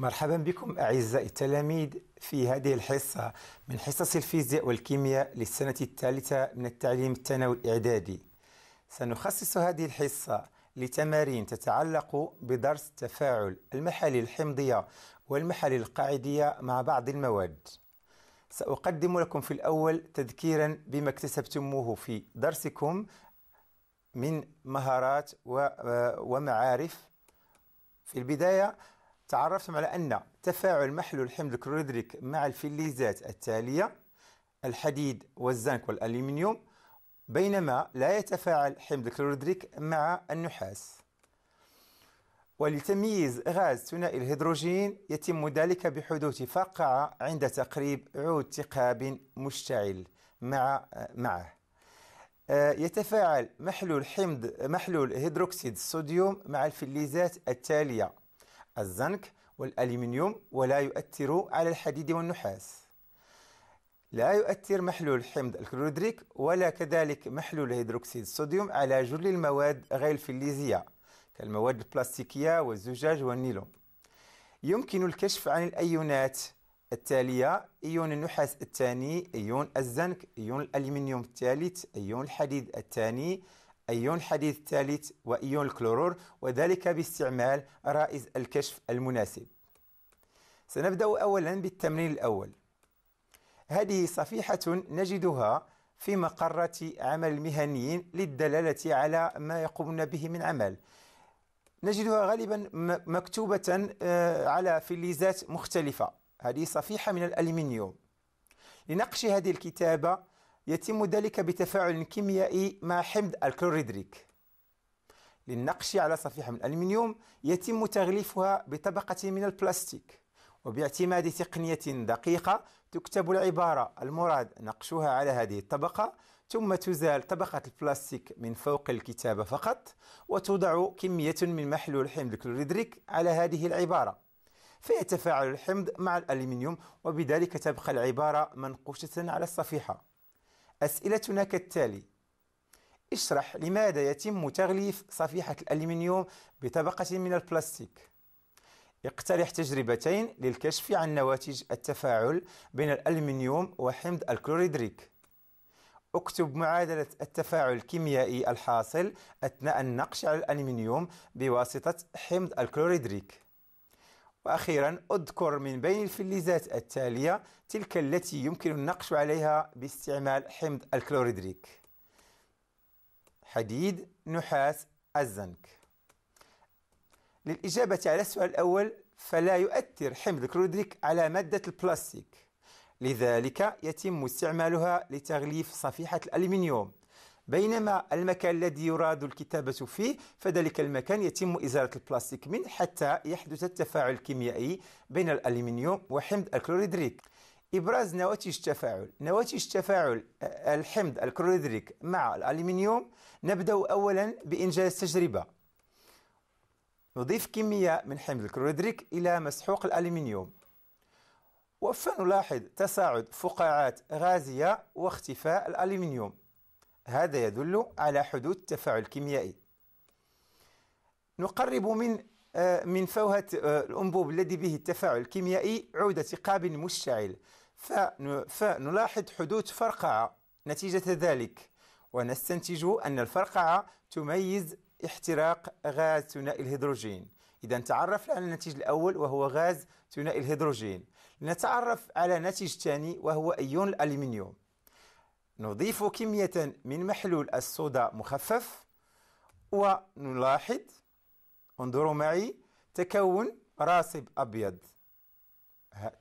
مرحبا بكم أعزائي التلاميذ في هذه الحصة من حصص الفيزياء والكيمياء للسنة الثالثة من التعليم الثانوي الإعدادي سنخصص هذه الحصة لتمارين تتعلق بدرس تفاعل المحاليل الحمضية والمحاليل القاعدية مع بعض المواد سأقدم لكم في الأول تذكيرا بما اكتسبتموه في درسكم من مهارات آه، ومعارف في البداية تعرفتم على أن تفاعل محلول حمض الكلوريدريك مع الفلزات التالية الحديد والزنك والألمنيوم بينما لا يتفاعل حمض الكلوريدريك مع النحاس ولتمييز غاز ثنائي الهيدروجين يتم ذلك بحدوث فقعة عند تقريب عود ثقاب مشتعل مع معه آه، يتفاعل محلول حمض محلول هيدروكسيد الصوديوم مع الفلزات التالية الزنك والألمنيوم ولا يؤثر على الحديد والنحاس لا يؤثر محلول حمض الكلوريدريك ولا كذلك محلول هيدروكسيد الصوديوم على جل المواد غير الفلزية كالمواد البلاستيكية والزجاج والنيلون يمكن الكشف عن الأيونات التالية إيون النحاس الثاني إيون الزنك إيون الألمنيوم الثالث إيون الحديد الثاني أيون الحديد الثالث وأيون الكلورور وذلك باستعمال رائز الكشف المناسب سنبدأ أولا بالتمرين الأول هذه صفيحة نجدها في مقرة عمل المهنيين للدلالة على ما يقومون به من عمل نجدها غالبا مكتوبة آه، على فليزات مختلفة هذه صفيحة من الألمنيوم لنقش هذه الكتابة يتم ذلك بتفاعل كيميائي مع حمض الكلوريدريك للنقش على صفيحة من الألمنيوم يتم تغليفها بطبقة من البلاستيك وباعتماد تقنية دقيقة تكتب العبارة المراد نقشها على هذه الطبقة ثم تزال طبقة البلاستيك من فوق الكتابة فقط وتوضع كمية من محلول حمض الكلوريدريك على هذه العبارة فيتفاعل الحمض مع الألمنيوم وبذلك تبقى العبارة منقوشة على الصفيحة أسئلتنا كالتالي اشرح لماذا يتم تغليف صفيحة الألمنيوم بطبقة من البلاستيك اقترح تجربتين للكشف عن نواتج التفاعل بين الألمنيوم وحمض الكلوريدريك اكتب معادلة التفاعل الكيميائي الحاصل أثناء النقش على الألمنيوم بواسطة حمض الكلوريدريك وأخيرا أذكر من بين الفلزات التالية تلك التي يمكن النقش عليها باستعمال حمض الكلوريدريك حديد نحاس الزنك للإجابة على السؤال الأول فلا يؤثر حمض الكلوريدريك على مادة البلاستيك لذلك يتم استعمالها لتغليف صفيحة الألمنيوم بينما المكان الذي يراد الكتابة فيه فذلك المكان يتم إزالة البلاستيك منه حتى يحدث التفاعل الكيميائي بين الألمنيوم وحمض الكلوريدريك إبراز نواتج التفاعل نواتج تفاعل آه، الحمض الكلوريدريك مع الألمنيوم نبدأ أولا بإنجاز تجربة نضيف كمية من حمض الكلوريدريك إلى مسحوق الألمنيوم وفنلاحظ تصاعد فقاعات غازية واختفاء الألمنيوم هذا يدل على حدوث تفاعل كيميائي نقرب من آه، من فوهة آه، الأنبوب الذي به التفاعل الكيميائي عودة قاب مشتعل فنلاحظ حدوث فرقعة نتيجة ذلك ونستنتج أن الفرقعة تميز احتراق غاز ثنائي الهيدروجين إذا تعرفنا على النتيج الأول وهو غاز ثنائي الهيدروجين نتعرف على نتيج ثاني وهو أيون الألمنيوم نضيف كمية من محلول الصودا مخفف ونلاحظ انظروا معي تكون راسب أبيض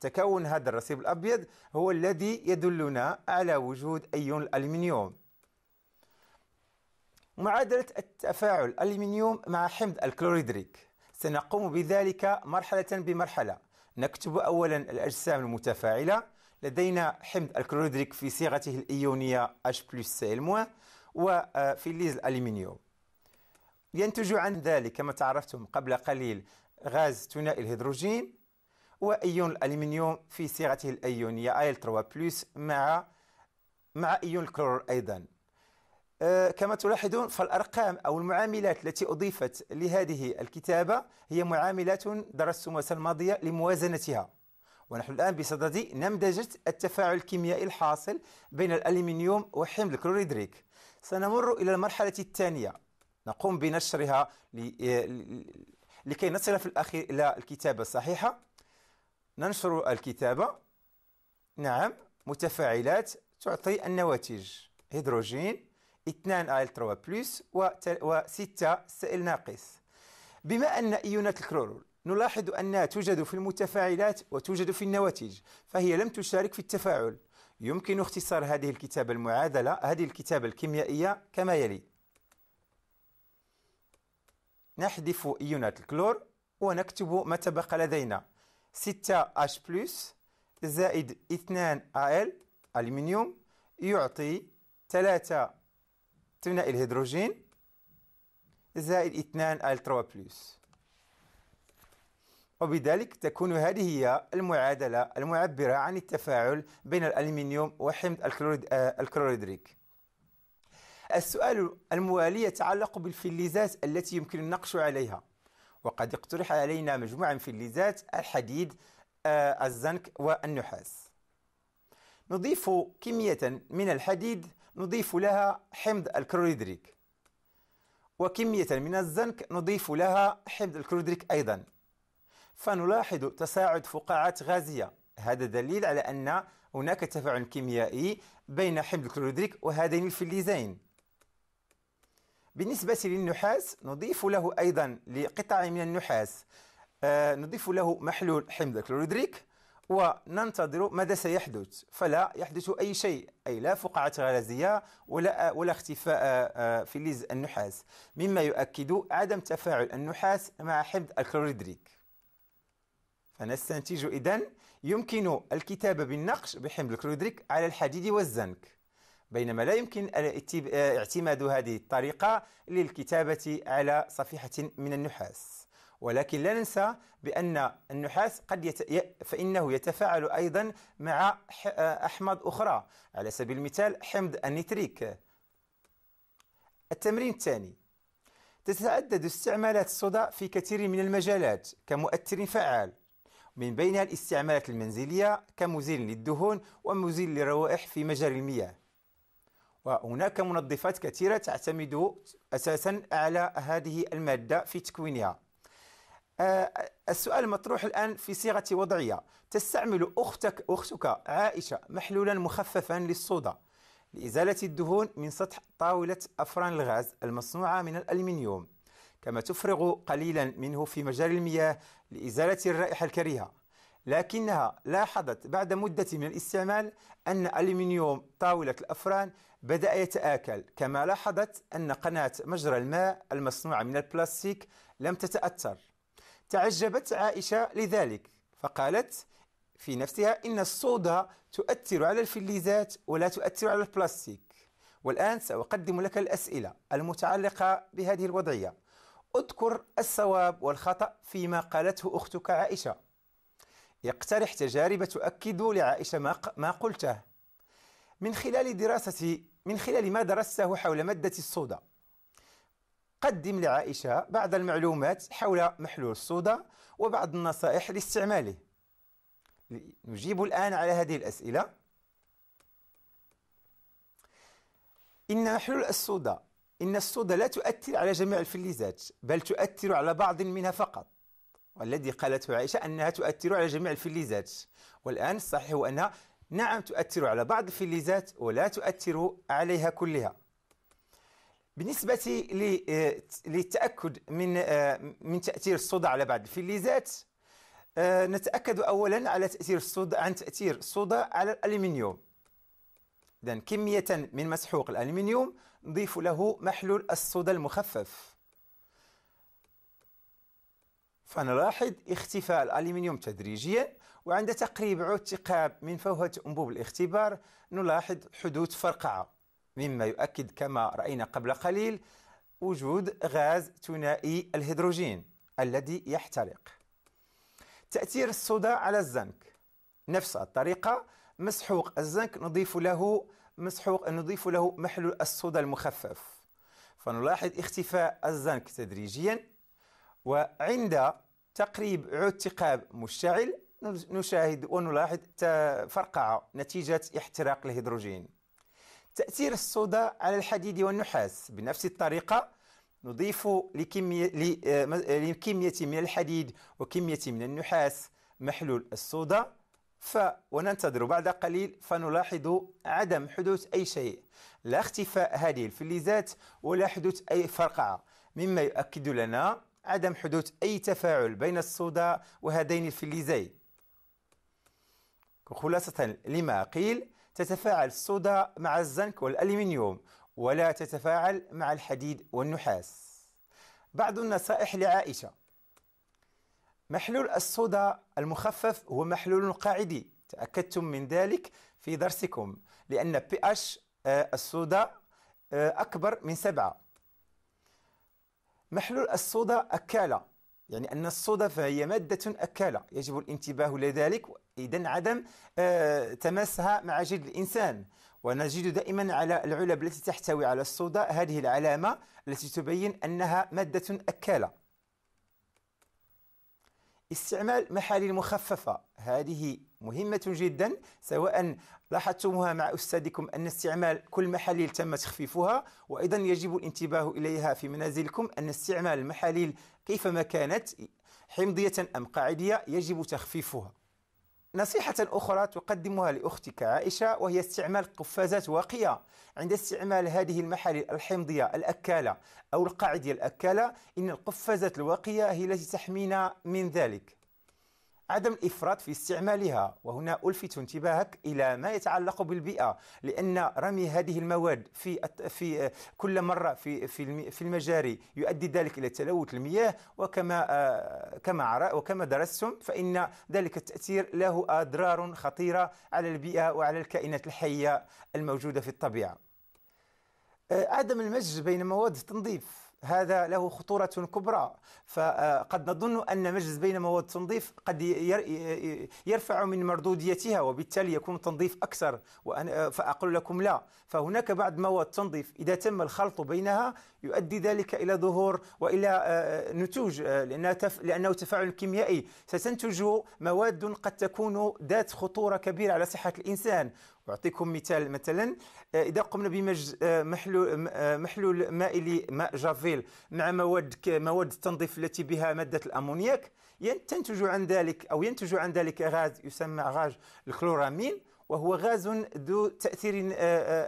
تكون هذا الرصيب الأبيض هو الذي يدلنا على وجود أيون الألمنيوم معادلة التفاعل الألمنيوم مع حمض الكلوريدريك سنقوم بذلك مرحلة بمرحلة نكتب أولا الأجسام المتفاعلة لدينا حمض الكلوريدريك في صيغته الإيونية H plus وفي آه، الليز الألمنيوم ينتج عن ذلك كما تعرفتم قبل قليل غاز ثنائي الهيدروجين وأيون الألمنيوم في صيغته الايونيه ايل IL3 بلس مع مع أيون الكلور أيضا آه، كما تلاحظون فالأرقام أو المعاملات التي أضيفت لهذه الكتابة هي معاملات درست السنة الماضية لموازنتها ونحن الآن بصدد نمذجة التفاعل الكيميائي الحاصل بين الألمنيوم وحمض الكلوريدريك سنمر إلى المرحلة الثانية نقوم بنشرها لكي نصل في الأخير إلى الكتابة الصحيحة ننشر الكتابة نعم متفاعلات تعطي النواتج هيدروجين 2 آل 3 بلس و 6 سائل ناقص بما أن إيونات الكلورول نلاحظ أنها توجد في المتفاعلات وتوجد في النواتج فهي لم تشارك في التفاعل يمكن اختصار هذه الكتابة المعادلة هذه الكتابة الكيميائية كما يلي نحذف إيونات الكلور ونكتب ما تبقى لدينا 6H+, زائد 2Al ألمنيوم يعطي 3 ثنائي الهيدروجين زائد 2 Al3+. وبذلك تكون هذه هي المعادلة المعبرة عن التفاعل بين الألمنيوم وحمض الكلوريد آه، الكلوريدريك السؤال الموالي يتعلق بالفلزات التي يمكن النقش عليها وقد اقترح علينا مجموعة من فلزات الحديد آه، الزنك والنحاس نضيف كمية من الحديد نضيف لها حمض الكلوريدريك وكمية من الزنك نضيف لها حمض الكلوريدريك أيضاً فنلاحظ تساعد فقاعات غازية هذا دليل على أن هناك تفاعل كيميائي بين حمض الكلوريدريك وهذين الفلزين بالنسبة للنحاس نضيف له أيضا لقطع من النحاس آه، نضيف له محلول حمض الكلوريدريك وننتظر ماذا سيحدث فلا يحدث أي شيء أي لا فقاعة غازية ولا آه، ولا اختفاء آه، فلز النحاس مما يؤكد عدم تفاعل النحاس مع حمض الكلوريدريك فنستنتج إذن يمكن الكتابة بالنقش بحمل كرودريك على الحديد والزنك بينما لا يمكن اعتماد هذه الطريقة للكتابة على صفيحة من النحاس ولكن لا ننسى بأن النحاس قد يت... فإنه يتفاعل أيضا مع أحماض أخرى على سبيل المثال حمض النتريك التمرين الثاني تتعدد استعمالات الصودا في كثير من المجالات كمؤثر فعال من بينها الاستعمالات المنزلية كمزيل للدهون ومزيل للروائح في مجاري المياه وهناك منظفات كثيرة تعتمد أساسا على هذه المادة في تكوينها آه، السؤال المطروح الآن في صيغة وضعية تستعمل أختك أختك عائشة محلولا مخففا للصودا لإزالة الدهون من سطح طاولة أفران الغاز المصنوعة من الألمنيوم كما تفرغ قليلا منه في مجاري المياه لإزالة الرائحة الكريهة لكنها لاحظت بعد مدة من الاستعمال أن ألمنيوم طاولة الأفران بدأ يتآكل كما لاحظت أن قناة مجرى الماء المصنوعة من البلاستيك لم تتأثر تعجبت عائشة لذلك فقالت في نفسها إن الصودا تؤثر على الفليزات ولا تؤثر على البلاستيك والآن سأقدم لك الأسئلة المتعلقة بهذه الوضعية اذكر الصواب والخطأ فيما قالته أختك عائشة اقترح تجارب تؤكد لعائشة ما, ما قلته من خلال دراسة من خلال ما درسته حول مادة الصودا قدم لعائشة بعض المعلومات حول محلول الصودا وبعض النصائح لاستعماله نجيب الآن على هذه الأسئلة إن محلول الصودا إن الصودا لا تؤثر على جميع الفلزات بل تؤثر على بعض منها فقط والذي قالته عائشة أنها تؤثر على جميع الفلزات والآن الصحيح هو أنها نعم تؤثر على بعض الفلزات ولا تؤثر عليها كلها بالنسبة آه، للتأكد من آه، من تأثير الصودا على بعض الفلزات آه، نتأكد أولا على تأثير الصودا عن تأثير الصودا على الألمنيوم إذا كمية من مسحوق الألمنيوم نضيف له محلول الصودا المخفف فنلاحظ اختفاء الألمنيوم تدريجيا وعند تقريب عود ثقاب من فوهة أنبوب الاختبار نلاحظ حدوث فرقعة مما يؤكد كما رأينا قبل قليل وجود غاز ثنائي الهيدروجين الذي يحترق تأثير الصودا على الزنك نفس الطريقة مسحوق الزنك نضيف له مسحوق نضيف له محلول الصودا المخفف فنلاحظ اختفاء الزنك تدريجيا وعند تقريب عود ثقاب مشتعل نشاهد ونلاحظ فرقعة نتيجة احتراق الهيدروجين تأثير الصودا على الحديد والنحاس بنفس الطريقة نضيف لكمية, آه، لكمية من الحديد وكمية من النحاس محلول الصودا ف وننتظر بعد قليل فنلاحظ عدم حدوث أي شيء لا اختفاء هذه الفلزات ولا حدوث أي فرقعة مما يؤكد لنا عدم حدوث أي تفاعل بين الصودا وهذين الفلزين خلاصة لما قيل تتفاعل الصودا مع الزنك والألمنيوم ولا تتفاعل مع الحديد والنحاس بعض النصائح لعائشة محلول الصودا المخفف هو محلول قاعدي تأكدتم من ذلك في درسكم لأن pH آه، الصودا آه، أكبر من سبعة محلول الصودا أكالة يعني أن الصودا فهي مادة أكالة يجب الانتباه لذلك إذا عدم آه، تماسها مع جلد الإنسان ونجد دائما على العلب التي تحتوي على الصودا هذه العلامة التي تبين أنها مادة أكالة استعمال محاليل مخففة هذه مهمة جدا سواء لاحظتموها مع أستاذكم أن استعمال كل محاليل تم تخفيفها وأيضا يجب الانتباه إليها في منازلكم أن استعمال المحاليل كيفما كانت حمضية أم قاعدية يجب تخفيفها نصيحة أخرى تقدمها لأختك عائشة وهي استعمال قفازات واقية عند استعمال هذه المحاليل الحمضية الأكالة أو القاعدية الأكالة إن القفازات الواقية هي التي تحمينا من ذلك عدم الافراط في استعمالها وهنا الفت انتباهك الى ما يتعلق بالبيئه لان رمي هذه المواد في في كل مره في في في المجاري يؤدي ذلك الى تلوث المياه وكما آه، كما وكما درستم فان ذلك التاثير له اضرار خطيره على البيئه وعلى الكائنات الحيه الموجوده في الطبيعه آه، عدم المزج بين مواد التنظيف هذا له خطورة كبرى فقد نظن أن مجلس بين مواد التنظيف قد يرفع من مردوديتها وبالتالي يكون تنظيف أكثر وأنا فأقول لكم لا فهناك بعض مواد التنظيف إذا تم الخلط بينها يؤدي ذلك إلى ظهور وإلى آه، نتوج آه، لأنه تفاعل كيميائي ستنتج مواد قد تكون ذات خطورة كبيرة على صحة الإنسان أعطيكم مثال مثلا آه، إذا قمنا بمج آه، محلول آه، محلول مائي ماء جافيل مع مواد مواد التنظيف التي بها مادة الأمونياك تنتج عن ذلك أو ينتج عن ذلك غاز يسمى غاز الكلورامين وهو غاز ذو تأثير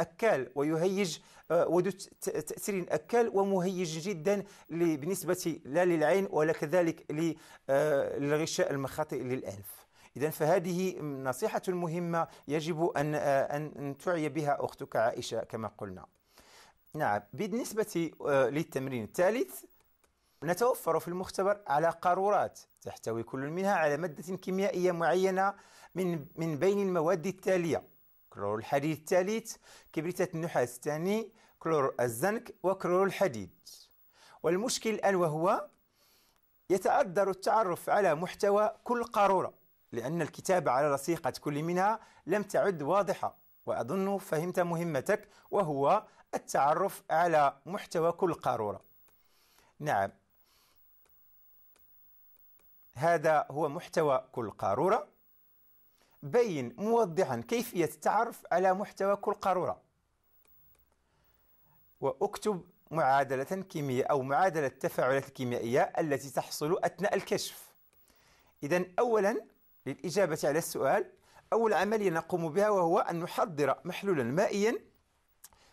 أكال ويهيج وذو تأثير أكال ومهيج جدا بالنسبة لا للعين ولا كذلك للغشاء المخاطئ للأنف إذا فهذه نصيحة مهمة يجب آه، أن أن تعي بها أختك عائشة كما قلنا نعم بالنسبة آه، للتمرين الثالث نتوفر في المختبر على قارورات تحتوي كل منها على مادة كيميائية معينة من من بين المواد التالية كلور الحديد الثالث كبريتات النحاس الثاني كلور الزنك وكلور الحديد والمشكل الآن وهو يتعذر التعرف على محتوى كل قارورة لأن الكتابة على رصيقة كل منها لم تعد واضحة وأظن فهمت مهمتك وهو التعرف على محتوى كل قارورة نعم هذا هو محتوى كل قارورة بين موضحا كيفية التعرف على محتوى كل قارورة واكتب معادلة كيميائية أو معادلة التفاعلات الكيميائية التي تحصل أثناء الكشف إذا أولا للإجابة على السؤال أول عملية نقوم بها وهو أن نحضر محلولا مائيا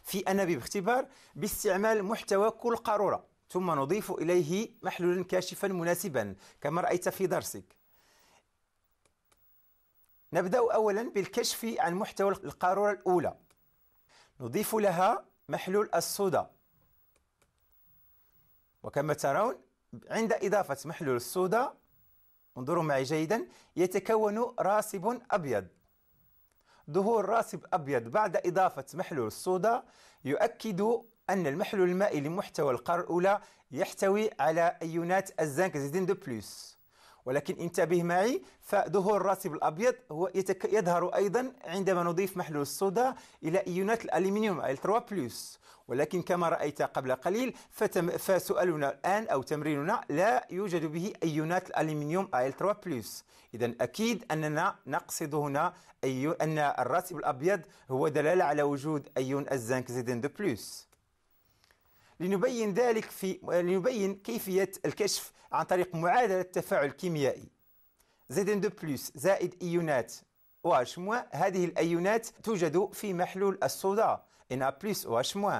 في أنابيب اختبار باستعمال محتوى كل قارورة ثم نضيف إليه محلولا كاشفا مناسبا كما رأيت في درسك نبدأ أولا بالكشف عن محتوى القارورة الأولى نضيف لها محلول الصودا وكما ترون عند إضافة محلول الصودا انظروا معي جيدا يتكون راسب أبيض ظهور راسب أبيض بعد إضافة محلول الصودا يؤكد أن المحلول المائي لمحتوى الأولى يحتوي على أيونات الزنك زيدين دو بلوس ولكن انتبه معي فظهور الراتب الابيض هو يتك... يظهر ايضا عندما نضيف محلول الصودا الى ايونات الالمنيوم ال 3 بلس ولكن كما رايت قبل قليل فتم... فسؤالنا الان او تمريننا لا يوجد به ايونات الالمنيوم ال 3 بلس اذا اكيد اننا نقصد هنا أي... ان الراتب الابيض هو دلاله على وجود ايون الزنك زيدين دو بلس لنبين ذلك في لنبين كيفية الكشف عن طريق معادلة التفاعل الكيميائي زد دو بلس زائد إيونات OH- هذه الأيونات توجد في محلول الصودا Na plus OH-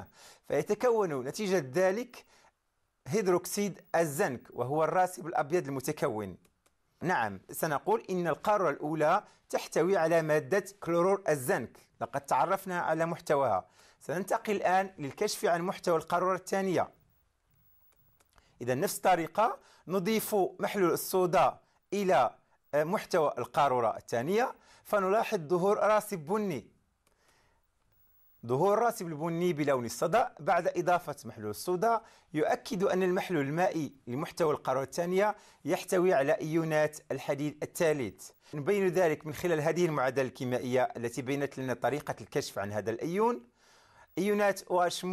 فيتكون نتيجة ذلك هيدروكسيد الزنك وهو الراسب الأبيض المتكون نعم سنقول إن القارة الأولى تحتوي على مادة كلورور الزنك لقد تعرفنا على محتواها سننتقل الآن للكشف عن محتوى القارورة الثانية إذا نفس الطريقة نضيف محلول الصودا إلى آه، محتوى القارورة الثانية فنلاحظ ظهور راسب بني ظهور الراسب البني بلون الصدا بعد إضافة محلول الصودا يؤكد أن المحلول المائي لمحتوى القارورة الثانية يحتوي على إيونات الحديد الثالث نبين ذلك من خلال هذه المعادلة الكيميائية التي بينت لنا طريقة الكشف عن هذا الأيون ايونات OH-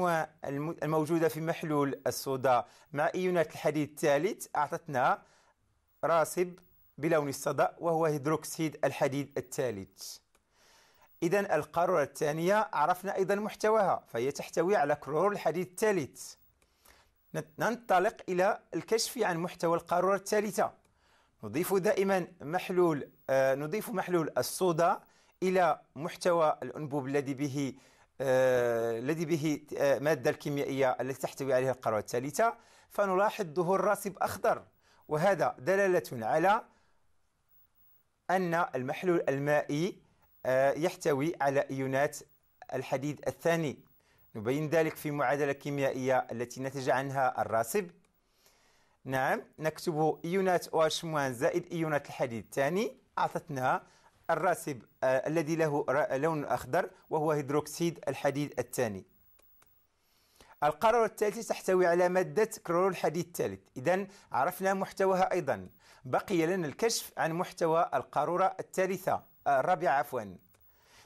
الموجودة في محلول الصودا مع ايونات الحديد الثالث أعطتنا راسب بلون الصدا وهو هيدروكسيد الحديد الثالث إذا القارورة الثانية عرفنا أيضا محتواها فهي تحتوي على كرور الحديد الثالث ننطلق إلى الكشف عن محتوى القارورة الثالثة نضيف دائما محلول آه نضيف محلول الصودا إلى محتوى الأنبوب الذي به آه الذي به آه مادة الكيميائية التي تحتوي عليها القارورة الثالثة فنلاحظ ظهور راسب أخضر وهذا دلالة على أن المحلول المائي آه، يحتوي على ايونات الحديد الثاني نبين ذلك في معادلة كيميائية التي نتج عنها الراسب نعم نكتب ايونات OH- زائد ايونات الحديد الثاني أعطتنا الراسب آه، الذي له لون أخضر وهو هيدروكسيد الحديد الثاني القارورة الثالثة تحتوي على مادة كلور الحديد الثالث إذا عرفنا محتواها أيضا بقي لنا الكشف عن محتوى القارورة الثالثة الرابعة عفوا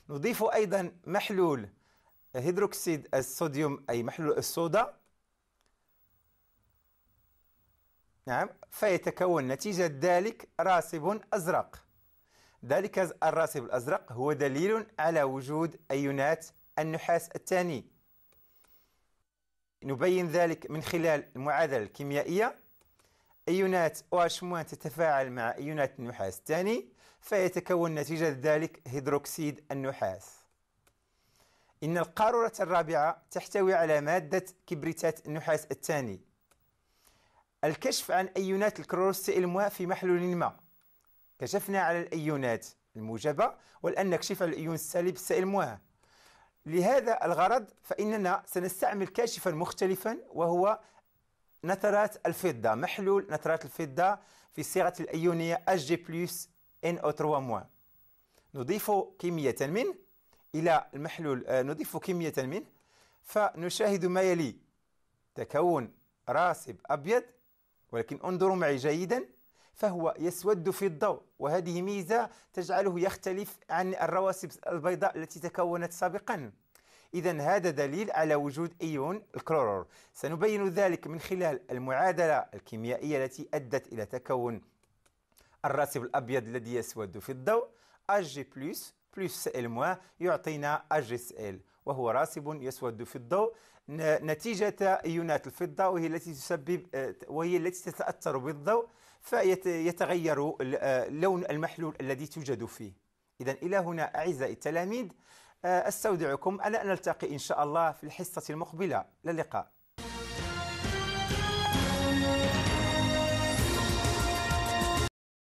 نضيف أيضا محلول هيدروكسيد الصوديوم أي محلول الصودا نعم فيتكون نتيجة ذلك راسب أزرق ذلك الراسب الأزرق هو دليل على وجود أيونات النحاس الثاني نبين ذلك من خلال المعادلة الكيميائية أيونات OH- تتفاعل مع أيونات النحاس الثاني فيتكون نتيجة ذلك هيدروكسيد النحاس إن القارورة الرابعة تحتوي على مادة كبريتات النحاس الثاني الكشف عن أيونات الكلوروس الماء في محلول ما كشفنا على الأيونات الموجبة والآن نكشف على الأيون السالب السائل المواه لهذا الغرض فإننا سنستعمل كاشفا مختلفا وهو نترات الفضة محلول نترات الفضة في صيغة الأيونية Hg no 3 نضيف كمية منه إلى المحلول آه، نضيف كمية منه فنشاهد ما يلي تكون راسب أبيض ولكن انظروا معي جيدا فهو يسود في الضوء وهذه ميزة تجعله يختلف عن الرواسب البيضاء التي تكونت سابقا إذا هذا دليل على وجود إيون الكلورور سنبين ذلك من خلال المعادلة الكيميائية التي أدت إلى تكون الراتب الأبيض الذي يسود في الضوء اج بلس بلس ال موان يعطينا سي ال وهو راسب يسود في الضوء نتيجة إيونات الفضة وهي التي تسبب آه، وهي التي تتأثر بالضوء فيتغير آه، لون المحلول الذي توجد فيه إذا إلى هنا أعزائي التلاميذ آه، أستودعكم أنا أن نلتقي إن شاء الله في الحصة المقبلة للقاء